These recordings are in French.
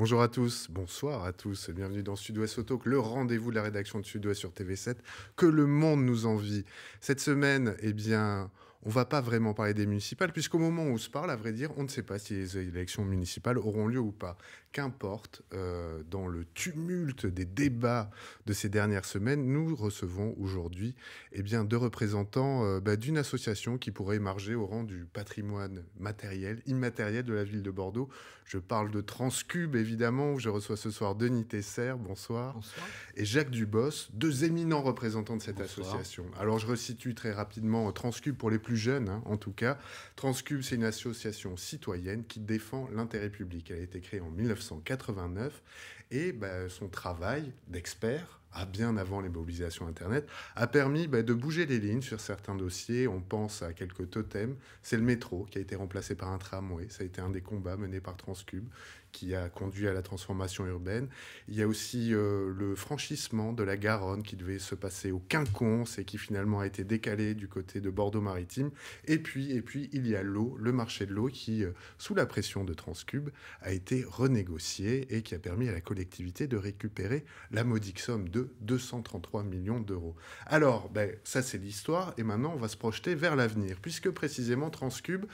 Bonjour à tous, bonsoir à tous et bienvenue dans Sud-Ouest Auto, le rendez-vous de la rédaction de Sud-Ouest sur TV7 que le monde nous envie. Cette semaine, eh bien, on va pas vraiment parler des municipales, puisqu'au moment où on se parle, à vrai dire, on ne sait pas si les élections municipales auront lieu ou pas. Qu'importe, euh, dans le tumulte des débats de ces dernières semaines, nous recevons aujourd'hui eh bien, deux représentants euh, bah, d'une association qui pourrait émarger au rang du patrimoine matériel, immatériel de la ville de Bordeaux. Je parle de Transcube, évidemment, où je reçois ce soir Denis Tesser, bonsoir, bonsoir. et Jacques Dubos, deux éminents représentants de cette association. Alors je resitue très rapidement euh, Transcube pour les plus plus jeune, hein, en tout cas. Transcube, c'est une association citoyenne qui défend l'intérêt public. Elle a été créée en 1989 et bah, son travail d'expert à ah, bien avant les mobilisations Internet, a permis bah, de bouger les lignes sur certains dossiers. On pense à quelques totems. C'est le métro qui a été remplacé par un tramway. Ça a été un des combats menés par Transcube qui a conduit à la transformation urbaine. Il y a aussi euh, le franchissement de la Garonne qui devait se passer au Quinconce et qui finalement a été décalé du côté de Bordeaux-Maritime. Et puis, et puis, il y a l'eau, le marché de l'eau qui, euh, sous la pression de Transcube, a été renégocié et qui a permis à la collectivité de récupérer la modique somme de 233 millions d'euros. Alors, ben, ça c'est l'histoire et maintenant on va se projeter vers l'avenir puisque précisément Transcube...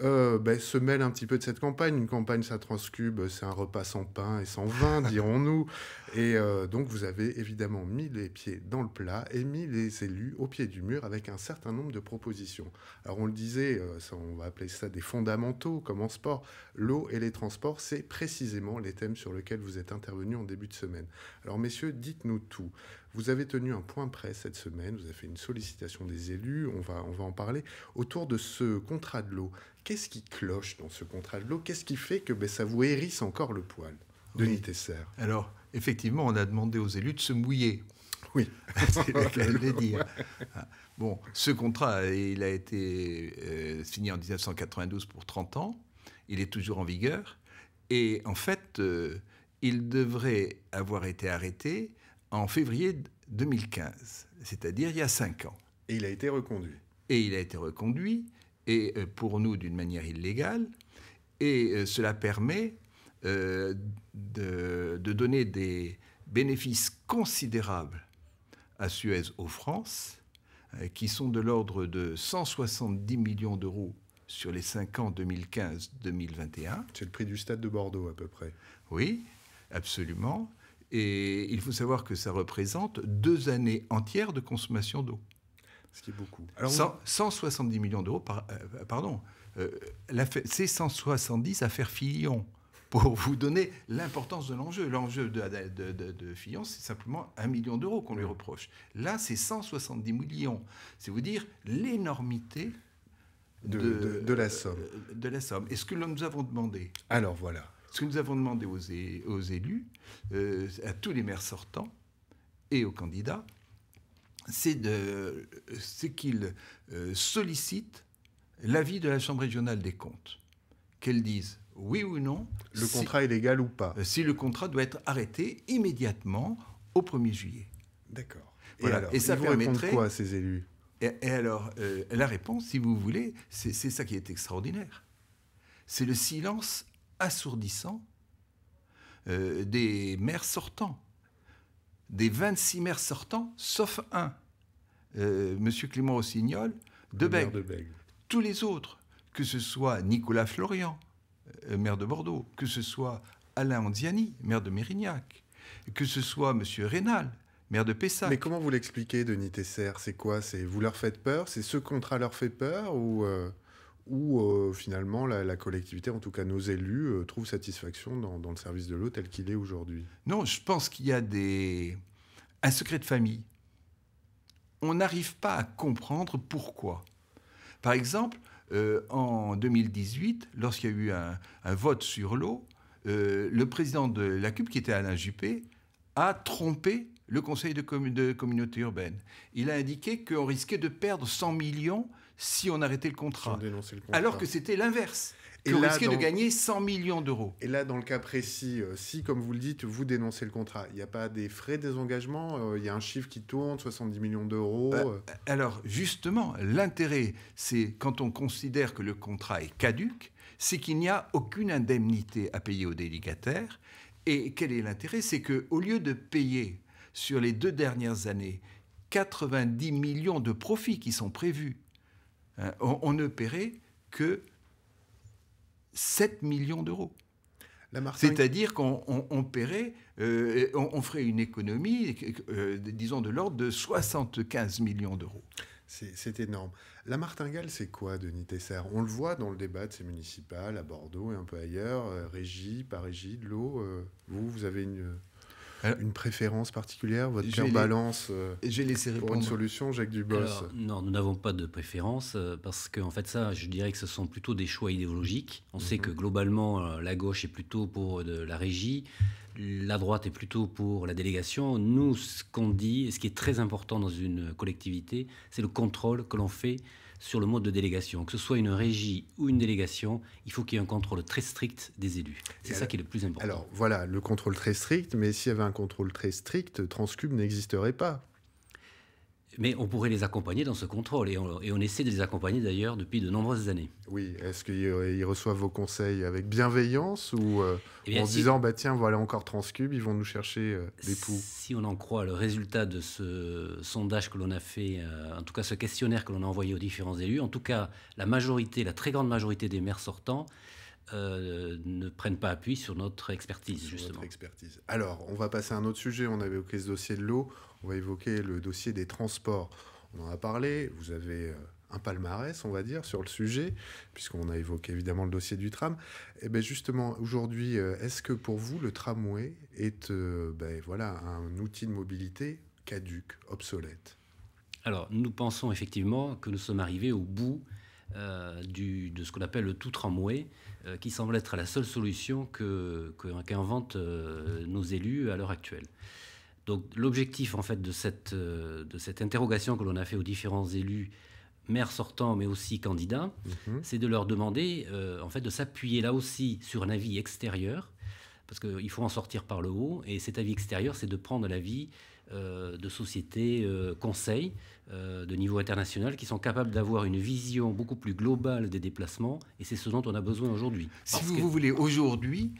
Euh, ben, se mêle un petit peu de cette campagne. Une campagne, ça transcube, c'est un repas sans pain et sans vin, dirons-nous. Et euh, donc, vous avez évidemment mis les pieds dans le plat et mis les élus au pied du mur avec un certain nombre de propositions. Alors, on le disait, euh, on va appeler ça des fondamentaux comme en sport. L'eau et les transports, c'est précisément les thèmes sur lesquels vous êtes intervenu en début de semaine. Alors, messieurs, dites-nous tout. Vous avez tenu un point près cette semaine, vous avez fait une sollicitation des élus, on va, on va en parler, autour de ce contrat de l'eau. Qu'est-ce qui cloche dans ce contrat de l'eau Qu'est-ce qui fait que ben, ça vous hérisse encore le poil Denis oui. Alors, effectivement, on a demandé aux élus de se mouiller. Oui, c'est dire. Ah, bon, ce contrat, il a été euh, signé en 1992 pour 30 ans. Il est toujours en vigueur. Et en fait, euh, il devrait avoir été arrêté en février 2015, c'est-à-dire il y a cinq ans. Et il a été reconduit. Et il a été reconduit, et euh, pour nous d'une manière illégale, et euh, cela permet euh, de, donner des bénéfices considérables à Suez aux France, qui sont de l'ordre de 170 millions d'euros sur les cinq ans 2015-2021. C'est le prix du stade de Bordeaux à peu près. Oui, absolument. Et il faut savoir que ça représente deux années entières de consommation d'eau. Ce qui est beaucoup. 170 millions d'euros, euh, pardon. c'est 170 affaires Fillon. Pour vous donner l'importance de l'enjeu. L'enjeu de, de, Fillon, c'est simplement un million d'euros qu'on lui reproche. Là, c'est 170 millions. C'est vous dire l'énormité de, la somme. De la somme. Est-ce euh, que nous avons demandé Alors voilà. Ce que nous avons demandé aux, élus, euh, à tous les maires sortants et aux candidats, c'est qu'ils euh, sollicitent l'avis de la Chambre régionale des comptes, qu'elle dise oui ou non. Le contrat est légal ou pas euh, Si le contrat doit être arrêté immédiatement au 1er juillet. D'accord. Et, et ça vous permettrait. quoi à ces élus et, alors, la réponse, si vous voulez, c'est ça qui est extraordinaire. C'est le silence assourdissant euh, des maires sortants. Des 26 maires sortants, sauf un, euh, M. Clément Rossignol, de Bègue. Tous les autres, que ce soit Nicolas Florian, euh, maire de Bordeaux, que ce soit Alain Anziani, maire de Mérignac, que ce soit M. Rénal, maire de Pessac. Mais comment vous l'expliquez, Denis Tesser C'est quoi C'est vous leur faites peur C'est ce contrat leur fait peur ou où euh, finalement la, collectivité, en tout cas nos élus, trouve euh, trouvent satisfaction dans, le service de l'eau tel qu'il est aujourd'hui Non, je pense qu'il y a des... un secret de famille. On n'arrive pas à comprendre pourquoi. Par exemple, euh, en 2018, lorsqu'il y a eu un, vote sur l'eau, le président de la CUP, qui était Alain Juppé, a trompé le Conseil de, de communauté urbaine. Il a indiqué qu'on risquait de perdre 100 millions si on arrêtait le contrat. Alors que c'était l'inverse. Et on risquait de gagner 100 millions d'euros. Et là, dans le cas précis, euh, si, comme vous le dites, vous dénoncez le contrat, il n'y a pas des frais des engagements, euh, Il y a un chiffre qui tourne, 70 millions d'euros euh, Alors, justement, l'intérêt, c'est quand on considère que le contrat est caduque, c'est qu'il n'y a aucune indemnité à payer aux délégataires. Et quel est l'intérêt C'est qu'au lieu de payer sur les deux dernières années 90 millions de profits qui sont prévus euh, on, ne paierait que 7 millions d'euros. C'est-à-dire qu'on paierait, euh, on, ferait une économie, euh, disons, de l'ordre de 75 millions d'euros. C'est énorme. La martingale, c'est quoi, Denis Tesser On le voit dans le débat de ces municipales, à Bordeaux et un peu ailleurs, régie, par régie, de l'eau. vous, vous avez une euh, une préférence particulière Votre cœur balance euh, J'ai laissé Pour une solution, Jacques Dubos Alors, Non, nous n'avons pas de préférence euh, parce qu'en en fait, ça, je dirais que ce sont plutôt des choix idéologiques. On sait mhm. que globalement, la gauche est plutôt pour de la régie, la droite est plutôt pour la délégation. Nous, ce qu'on dit, et ce qui est très important dans une collectivité, c'est le contrôle que l'on fait sur le mode de délégation. Que ce soit une régie ou une délégation, il faut qu'il y ait un contrôle très strict des élus. C'est ça qui est le plus important. Alors voilà, le contrôle très strict, mais s'il y avait un contrôle très strict, Transcube n'existerait pas. Mais on pourrait les accompagner dans ce contrôle, et on, essaie de les accompagner d'ailleurs depuis de nombreuses années. Oui, est-ce qu'ils euh, reçoivent vos conseils avec bienveillance ou euh, eh en se disant, bah, tiens, voilà encore Transcube, ils vont nous chercher euh, des poux Si on en croit le résultat de ce sondage que l'on a fait, en tout cas ce questionnaire que l'on a envoyé aux différents élus, en tout cas la majorité, la très grande majorité des maires sortants, ne prennent pas appui sur notre expertise, sur Notre expertise. Alors, on va passer à un autre sujet. On avait évoqué ce dossier de l'eau. On va évoquer le dossier des transports. On en a parlé, vous avez euh, un palmarès, on va dire, sur le sujet, puisqu'on a évoqué évidemment le dossier du tram. Et eh bien justement, aujourd'hui, euh, est-ce que pour vous, le tramway est euh, ben, voilà, un outil de mobilité caduque, obsolète Alors, nous pensons effectivement que nous sommes arrivés au bout de ce qu'on appelle le tout tramway, qui semble être la seule solution qu'inventent que, nos élus à l'heure actuelle. Donc l'objectif en fait de cette, euh, de cette interrogation que l'on a fait aux différents élus, maires sortants mais aussi candidats, mhm. c'est de leur demander euh, en fait de s'appuyer là aussi sur un avis extérieur, parce qu'il faut en sortir par le haut, et cet avis extérieur c'est de prendre l'avis euh, de sociétés conseils de niveau international qui sont capables d'avoir une vision beaucoup plus globale des déplacements, et c'est ce dont on a besoin aujourd'hui. Si vous voulez aujourd'hui,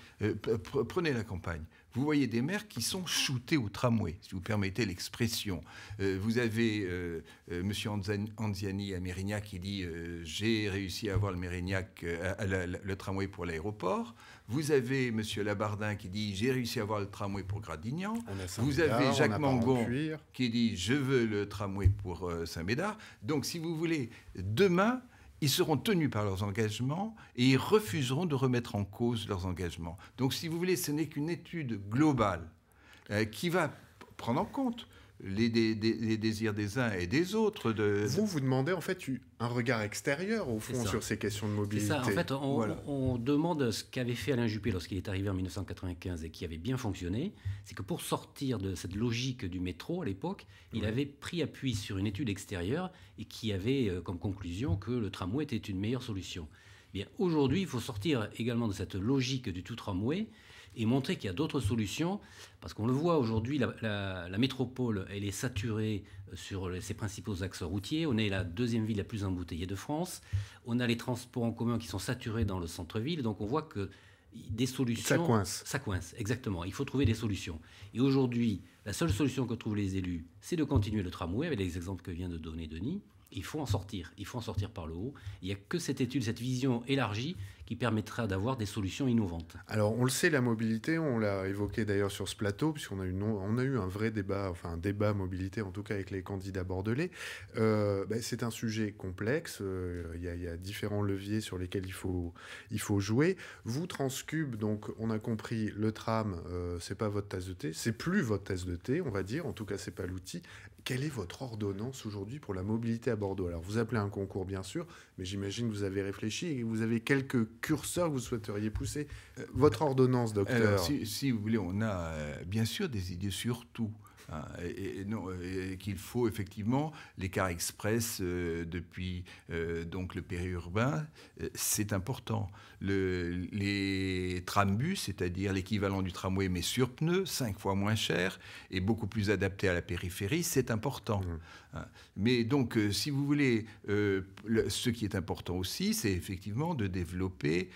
prenez la campagne, vous voyez des maires qui sont shootés au tramway, si vous permettez l'expression. Euh, vous avez euh, euh, Monsieur M. Anziani à Mérignac qui dit J'ai réussi à avoir le, Mérignac, le tramway pour l'aéroport. Vous avez M. Labardin qui dit J'ai réussi à avoir le tramway pour Gradignan. Vous avez Jacques Mangon qui dit Je veux le tramway pour Saint-Médard. Donc, si vous voulez, demain, ils seront tenus par leurs engagements et ils refuseront de remettre en cause leurs engagements. Donc, si vous voulez, ce n'est qu'une étude globale euh, qui va prendre en compte les, désirs des uns et des autres. De... Vous, vous demandez en fait un regard extérieur, au fond, sur ces questions de mobilité. Ça. En fait, on, demande ce qu'avait fait Alain Juppé lorsqu'il est arrivé en 1995 et qui avait bien fonctionné, c'est que pour sortir de cette logique du métro à l'époque, il avait pris appui sur une étude extérieure et qui avait euh, comme conclusion que le tramway était une meilleure solution. aujourd'hui, il faut sortir également de cette logique du tout tramway et montrer qu'il y a d'autres solutions, parce qu'on le voit aujourd'hui, la, métropole, elle est saturée euh, sur ses principaux axes routiers, on est la deuxième ville la plus embouteillée de France, on a les transports en commun qui sont saturés dans le centre-ville, donc on voit que des solutions... Ça coince. Ça coince, exactement. Il faut trouver des solutions. Et aujourd'hui, la seule solution que trouvent les élus, c'est de continuer le tramway, avec les exemples que vient de donner Denis. Il faut en sortir, il faut en sortir par le haut. Il n'y a que cette étude, cette vision élargie qui permettra d'avoir des solutions innovantes. Alors on le sait, la mobilité, on l'a évoqué d'ailleurs sur ce plateau, puisqu'on a, eu, a eu un vrai débat, enfin un débat mobilité en tout cas avec les candidats bordelais. Euh, ben, c'est un sujet complexe, euh, il y, a différents leviers sur lesquels il faut, il faut jouer. Vous, Transcube, donc on a compris, le tram, euh, c'est pas votre tasse de thé, c'est plus votre tasse de thé, on va dire, en tout cas c'est pas l'outil. Quelle est votre ordonnance aujourd'hui pour la mobilité à Bordeaux Alors vous appelez un concours bien sûr, mais j'imagine que vous avez réfléchi et vous avez quelques curseur vous souhaiteriez pousser euh, Votre ordonnance, docteur si, vous voulez, on a euh, bien sûr des idées sur tout. Ah, non, qu'il faut effectivement les cars express euh, depuis euh, donc le périurbain, euh, c'est important. Le, les trambus, c'est-à-dire l'équivalent du tramway mais sur pneus, cinq fois moins cher et beaucoup plus adapté à la périphérie, c'est important. Mmh. Ah, mais donc, si vous voulez, ce qui est important aussi, c'est effectivement de développer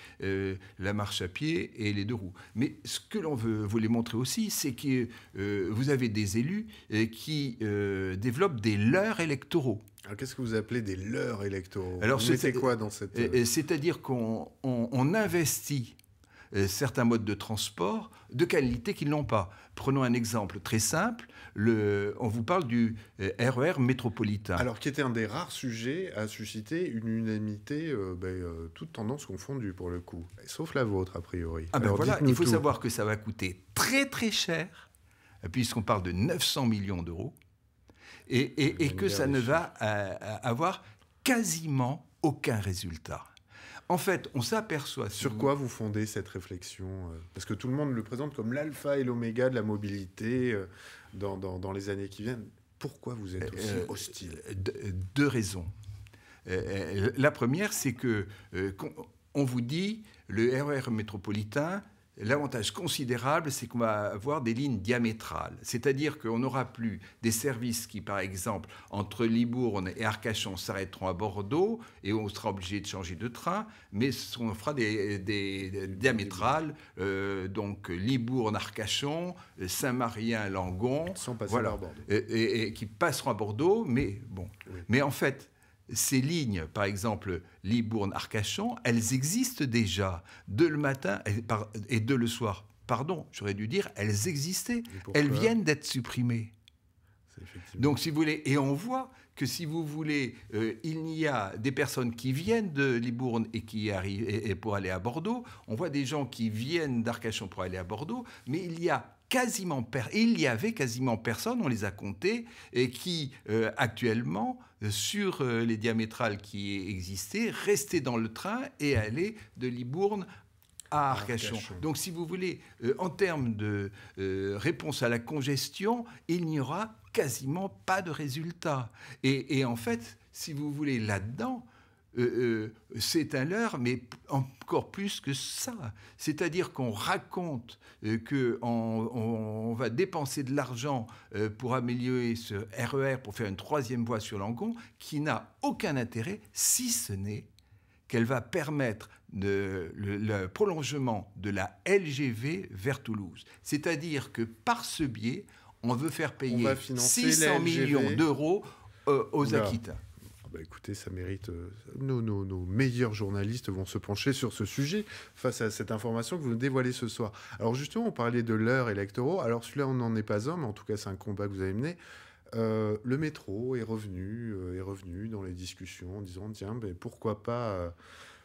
la marche à pied et les deux roues. Mais ce que l'on veut vous les montrer aussi, c'est que vous avez des élus euh, qui euh, développent des leurs électoraux. Alors qu'est-ce que vous appelez des leurs électoraux Alors c'était quoi dans cette euh, C'est-à-dire qu'on on, investit certains modes de transport de qualité qu'ils n'ont pas. Prenons un exemple très simple. Le, on vous parle du RER e métropolitain. Alors, qui était un des rares sujets à susciter une unanimité, ben, toute tendance confondue pour le coup, sauf la vôtre a priori. Ah ben voilà, il faut savoir que ça va coûter très très cher puisqu'on parle de 900 millions d'euros, et, que ça ne va euh, euh, avoir quasiment aucun résultat. En fait, on s'aperçoit... Sur quoi vous fondez cette réflexion euh, Parce que tout le monde le présente comme l'alpha et l'oméga de la mobilité dans, les années qui viennent. Pourquoi vous êtes aussi hostile Deux raisons. La première, c'est que... on vous dit le RER e métropolitain, L'avantage considérable, c'est qu'on va avoir des lignes diamétrales, c'est-à-dire qu'on n'aura plus des services qui, par exemple, entre Libourne et Arcachon s'arrêteront à Bordeaux et on sera obligé de changer de train, mais on fera des, diamétrales, euh, donc Libourne-Arcachon, Saint-Marien-Langon, et, qui passeront à Bordeaux, mais bon. Mais en fait, ces lignes, par exemple Libourne-Arcachon, elles existent déjà de le matin et de le soir. Pardon, j'aurais dû dire, elles existaient. Elles viennent d'être supprimées. Donc, si vous voulez, et on voit que si vous voulez, euh, il y a des personnes qui viennent de Libourne et qui arrivent pour aller à Bordeaux. On voit des gens qui viennent d'Arcachon pour aller à Bordeaux, mais il y a quasiment il y avait quasiment personne, on les a comptés, et qui euh, actuellement sur euh, les diamétrales qui existaient restaient dans le train et allaient de Libourne à Arcachon. Donc si vous voulez, en termes de réponse à la congestion, il n'y aura quasiment pas de résultats. Et, en fait, si vous voulez, là-dedans, euh, euh, c'est un leurre, mais encore plus que ça. C'est-à-dire qu'on raconte euh, que qu'on on, va dépenser de l'argent pour améliorer ce RER, e pour faire une troisième voie sur l'Angon, qui n'a aucun intérêt, si ce n'est qu'elle va permettre le, prolongement de la LGV vers Toulouse. C'est-à-dire que par ce biais, on veut faire payer 600 millions d'euros euh, aux Aquitains. Ah bah écoutez, ça mérite. Euh, nos, meilleurs journalistes vont se pencher sur ce sujet face à cette information que vous nous dévoilez ce soir. Alors, justement, on parlait de l'heure électoraux. Alors, celui-là, on n'en est pas un, mais en tout cas, c'est un combat que vous avez mené. Euh, le métro est revenu, est revenu dans les discussions en disant tiens, mais pourquoi pas.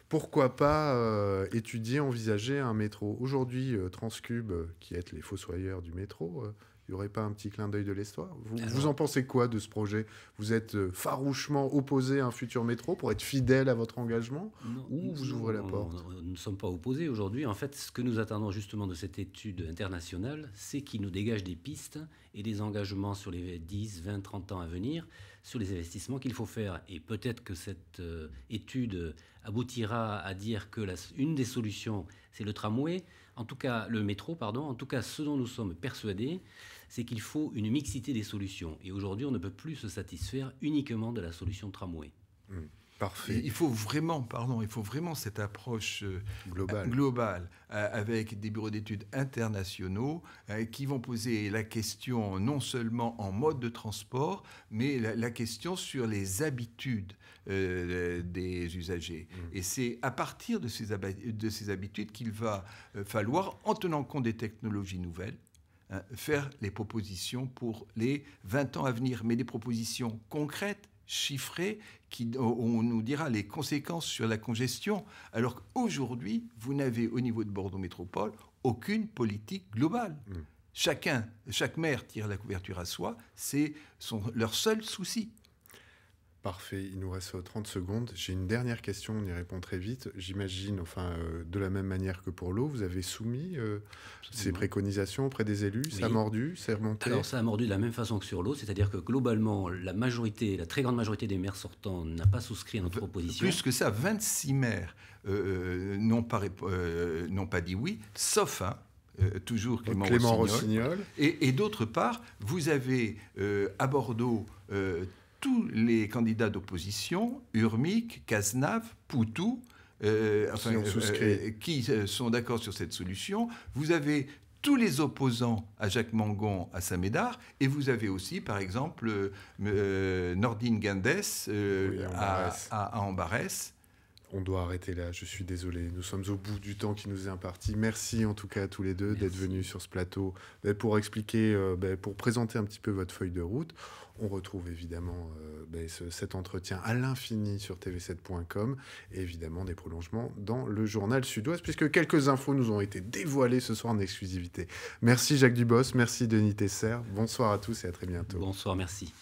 pourquoi pas étudier, envisager un métro Aujourd'hui, Transcube, qui est les fossoyeurs du métro, il n'y aurait pas un petit clin d'œil de l'histoire vous, ah vous, en pensez quoi de ce projet Vous êtes euh, farouchement opposé à un futur métro pour être fidèle à votre engagement Ou vous ouvrez la porte Nous ne sommes pas opposés aujourd'hui. En fait, ce que nous attendons justement de cette étude internationale, c'est qu'il nous dégage des pistes et des engagements sur les 10, 20, 30 ans à venir sur les investissements qu'il faut faire. Et peut-être que cette euh, étude aboutira à dire que la, une des solutions, c'est le tramway, en tout cas le métro, pardon, en tout cas ce dont nous sommes persuadés, c'est qu'il faut une mixité des solutions. Et aujourd'hui, on ne peut plus se satisfaire uniquement de la solution tramway. Hmm. Parfait. Il faut vraiment, pardon, il faut vraiment cette approche euh, globale, globale euh, avec des bureaux d'études internationaux euh, qui vont poser la question non seulement en mode de transport, mais la, question sur les habitudes des usagers. Hmm. Et c'est à partir de ces, de ces habitudes qu'il va falloir, en tenant compte des technologies nouvelles, euh, faire les propositions pour les 20 ans à venir, mais des propositions concrètes, chiffrées, qui, on nous dira les conséquences sur la congestion, alors qu'aujourd'hui, vous n'avez au niveau de Bordeaux Métropole aucune politique globale. Mm. Chacun, chaque maire tire la couverture à soi, c'est leur seul souci. Parfait, il nous reste 30 euh, secondes. J'ai une dernière question, on y répond très vite. J'imagine, enfin, euh, de la même manière que pour l'eau, vous avez soumis euh, ces préconisations auprès des élus. Ça a mordu, c'est remonté Alors, ça a mordu de la même façon que sur l'eau, c'est-à-dire que globalement, la majorité, la très grande majorité des maires sortants n'a pas souscrit à notre proposition. Plus que ça, 26 maires n'ont pas, dit oui, sauf toujours Clément, Rossignol. Et, d'autre part, vous avez à Bordeaux tous les candidats d'opposition, Urmic, Cazenave, Poutou, euh, qui euh, euh, sont d'accord sur cette solution. Vous avez tous les opposants à Jacques Mangon, à Saint-Médard, et vous avez aussi, par exemple, Nordine Guindès à, à on doit arrêter là. Je suis désolé. Nous sommes au bout du temps qui nous est imparti. Merci en tout cas à tous les deux d'être venus sur ce plateau ben, pour expliquer, euh, ben, pour présenter un petit peu votre feuille de route. On retrouve évidemment euh, ben, cet entretien à l'infini sur tv7.com et évidemment des prolongements dans le journal Sud-Ouest puisque quelques infos nous ont été dévoilées ce soir en exclusivité. Merci Jacques Dubos, merci Denis Tesserre, Bonsoir à tous et à très bientôt. Bonsoir, merci.